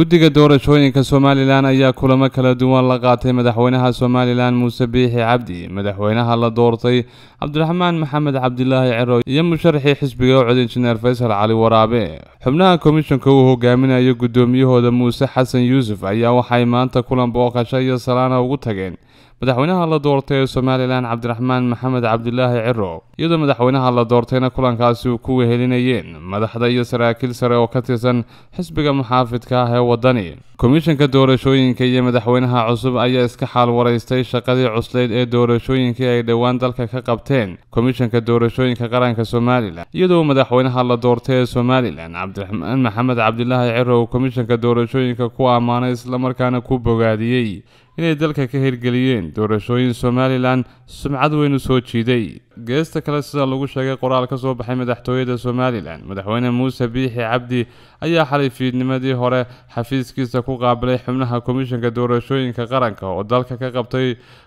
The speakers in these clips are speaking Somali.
guddiga doorashooyinka somalilan ayaa kulamo kala duwan la qaatay madaxweynaha somalilan muuse biixi cabdi madaxweynaha la doortay cabdiraxmaan maxamed cabdilaahi cero iyo musharaxii xisbiga ocod injineer faysal cali waraabe xubnaha komishanka uu hogaaminayo guddoomiyahooda muuse xasan yuusuf ayaa waxay maanta kulan booqasho iyo salaana ugu tageen madaxweynaha la doortay ee somalilan cabdiraxmaan maxamed cabdilaahi ciro iyadoo madaxweynaha la doortayna kulankaasi uu ku wehelinayeen madaxda iyo saraakiil sare oo ka tirsan xisbiga muxaafidka ah ee waddani komishanka doorashooyinka iyo madaxweynaha cusub ayaa iska xaal waraystay shaqadii cusleyd ee doorashooyinkii ay dhowaan dalka ka qabteen komishanka doorashooyinka qaranka somalilan iyadoo madaxweynaha la doortay ee somalilan cabdiraxmaan maxamed cabdilaahi ciro uu komishanka doorashooyinka ku ammaanay islamarkaana ku bogaadiyey inay dalka ka hirgeliyeen doorashooyin somalilan sumcad weyn u soo jiiday geesta kale sida lagu sheegay qoraal ka soo baxay madaxtooyada somalilan madaxweyne muuse biixi cabdi ayaa xalay fiidnimadii hore xafiiskiisa ku qaabilay xubnaha komishanka doorashooyinka qaranka oo dalka ka qabtay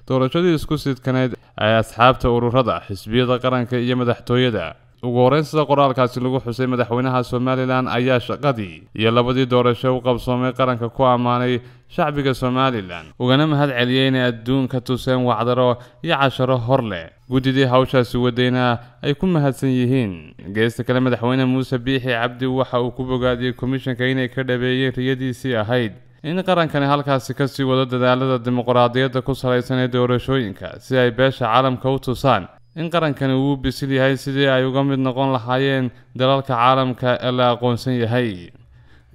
doorashadii isku sidkaneed ee asxaabta ururada xisbiyada qaranka iyo madaxtooyada ugu horreyn sida qoraalkaasi lagu xusay madaxweynaha somalilan ayaa shaqadii iyo labadii doorasho u qabsoomay qaranka ku ammaanay shacbiga somalilan ugana mahad celiyey inay adduunka tuseen wacdaro iyo casharo hor leh guddidii hawshaasi wadayna ay ku mahadsan yihiin geesta kale madaxweyne muuse biixi cabdi waxa uu ku bogaadiyey komishanka inay ka dhabeeyeen riyadiisii ahayd in qarankani halkaasi ka sii wado dadaalada dimuqraadiyadda ku salaysan ee doorashooyinka si ay beesha caalamka u tusaan in qarankani wuu bisil yahay sidii ay uga mid noqon lahaayeen dalalka caalamka ee la aqoonsan yahay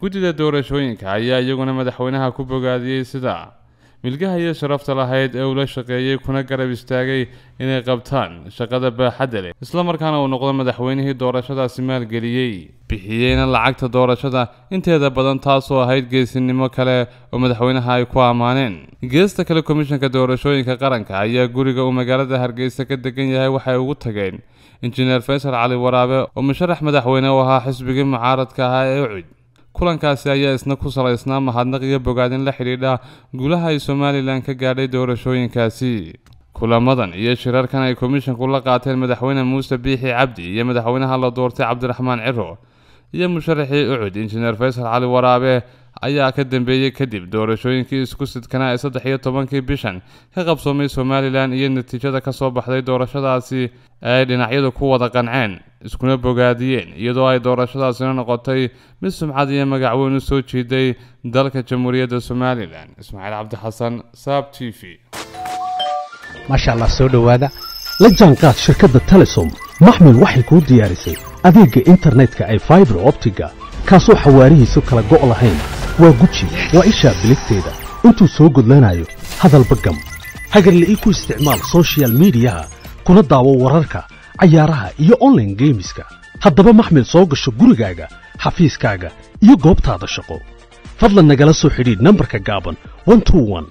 guddida doorashooyinka ayaa iyaguna madaxweynaha ku bogaadiyey sida milgaha iyo sharafta lahayd ee uu shaqeeyey kuna garab istaagay inay qabtaan shaqada baaxadda leh isla markaana uu noqdo madaxweynihii doorashadaasi maalgeliyey bixiyeyna lacagta doorashada inteeda badan taasoo ahayd geesinimo kale oo madaxweynaha ay ku ammaaneen geesta kale komishanka doorashooyinka qaranka ayaa guriga uu magaalada hargeysa ka degan yahay waxay ugu tageen injineer faysal cali waraabe oo musharax madaxweyne u ahaa xisbigii mucaaradka ahaa ee ucud kulankaasi ayaa isna ku salaysnaa mahadnaq iyo bogaad in la xidhiidha gulaha ay somalilan ka gaadhay doorashooyinkaasi kulamadan iyo shirarkan ay komishanku la qaateen madaxweyne muuse biixi cabdi iyo madaxweynaha la doortay cabdiraxmaan ciro iyo musharaxii ucud injineer faysal cali waraabe ayaa ka dambeeyey kadib doorashooyinkii isku sidkanaa ee saddex iyo tobankii bishan ka qabsoomay somalilan iyo natiijada ka soo baxday doorashadaasi ay dhinacyadu ku wada qanceen iskuna bogaadiyeen iyadoo ay doorashadaasina noqotay mid sumcad iyo magacweyn u soo jiiday dalka jamhuuriyadda somalilan ismaaciil cabdixasan saab t v maasha allah soo dhowaada la jaanqaad shirkadda telesom maxmil waxay kuu diyaarisay adeegga internetka ee faibar optiga kaasoo xawaarihiisu kala go' lahayn waa guji waa isha biligteeda intuu soo gudlanayo hadalba gam ii ku isticmaal sochial midiyaha kuna daawo wararka cayaaraha iyo online geemiska haddaba maxmil soo gasho gurigaaga xafiiskaaga iyo goobtaada shaqo fadlan nagala soo xidhiidh nambarka gaaban